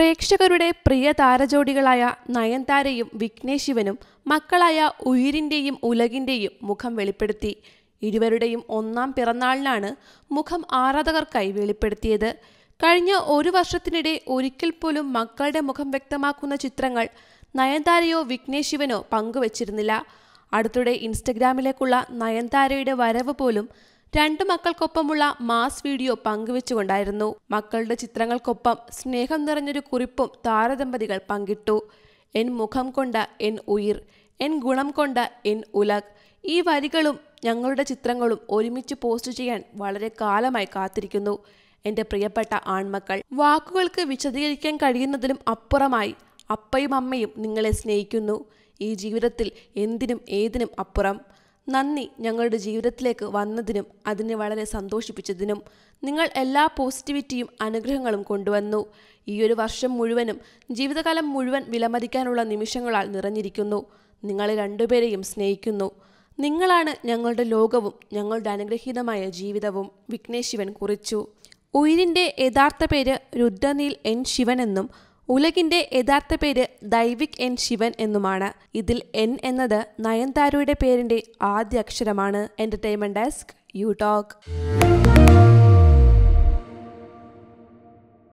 പ്രേക്ഷകരുടെ പ്രിയ താരജോഡികളായ നയൻതാരയും വിഘ്നേഷ് ശിവനും മക്കളായ ഉയിരിൻ്റെയും ഉലകിൻ്റെയും മുഖം വെളിപ്പെടുത്തി ഇരുവരുടെയും ഒന്നാം പിറന്നാളിനാണ് മുഖം ആരാധകർക്കായി വെളിപ്പെടുത്തിയത് കഴിഞ്ഞ ഒരു വർഷത്തിനിടെ ഒരിക്കൽ പോലും മക്കളുടെ മുഖം വ്യക്തമാക്കുന്ന ചിത്രങ്ങൾ നയൻതാരയോ വിഘ്നേഷ് ശിവനോ പങ്കുവച്ചിരുന്നില്ല അടുത്തിടെ ഇൻസ്റ്റഗ്രാമിലേക്കുള്ള നയൻതാരയുടെ വരവ് പോലും രണ്ടു മക്കൾക്കൊപ്പമുള്ള മാസ് വീഡിയോ പങ്കുവെച്ചുകൊണ്ടായിരുന്നു മക്കളുടെ ചിത്രങ്ങൾക്കൊപ്പം സ്നേഹം നിറഞ്ഞൊരു കുറിപ്പും താരദമ്പതികൾ പങ്കിട്ടു എൻ മുഖം കൊണ്ട എൻ ഉയിർ എൻ ഗുണം കൊണ്ട എൻ ഉലക് ഈ വരികളും ഞങ്ങളുടെ ചിത്രങ്ങളും ഒരുമിച്ച് പോസ്റ്റ് ചെയ്യാൻ വളരെ കാലമായി കാത്തിരിക്കുന്നു എൻ്റെ പ്രിയപ്പെട്ട ആൺമക്കൾ വാക്കുകൾക്ക് വിശദീകരിക്കാൻ കഴിയുന്നതിലും അപ്പുറമായി അപ്പയും അമ്മയും നിങ്ങളെ സ്നേഹിക്കുന്നു ഈ ജീവിതത്തിൽ എന്തിനും ഏതിനും അപ്പുറം നന്ദി ഞങ്ങളുടെ ജീവിതത്തിലേക്ക് വന്നതിനും അതിനെ വളരെ സന്തോഷിപ്പിച്ചതിനും നിങ്ങൾ എല്ലാ പോസിറ്റിവിറ്റിയും അനുഗ്രഹങ്ങളും കൊണ്ടുവന്നു ഈ ഒരു വർഷം മുഴുവനും ജീവിതകാലം മുഴുവൻ വിലമതിക്കാനുള്ള നിമിഷങ്ങളാൽ നിറഞ്ഞിരിക്കുന്നു നിങ്ങളെ രണ്ടുപേരെയും സ്നേഹിക്കുന്നു നിങ്ങളാണ് ഞങ്ങളുടെ ലോകവും ഞങ്ങളുടെ അനുഗ്രഹീതമായ ജീവിതവും വിഘ്നേശിവൻ കുറിച്ചു ഉയിരിൻ്റെ യഥാർത്ഥ പേര് രുദ്രനീൽ എൻ ശിവൻ എന്നും ഉലകിന്റെ യഥാർത്ഥ പേര് ദൈവിക് എൻ ശിവൻ എന്നുമാണ് ഇതിൽ എൻ എന്നത് നയൻതാരയുടെ പേരിന്റെ ആദ്യ അക്ഷരമാണ് എന്റർടൈൻമെന്റ് ഡെസ്ക് യു ടോക്ക്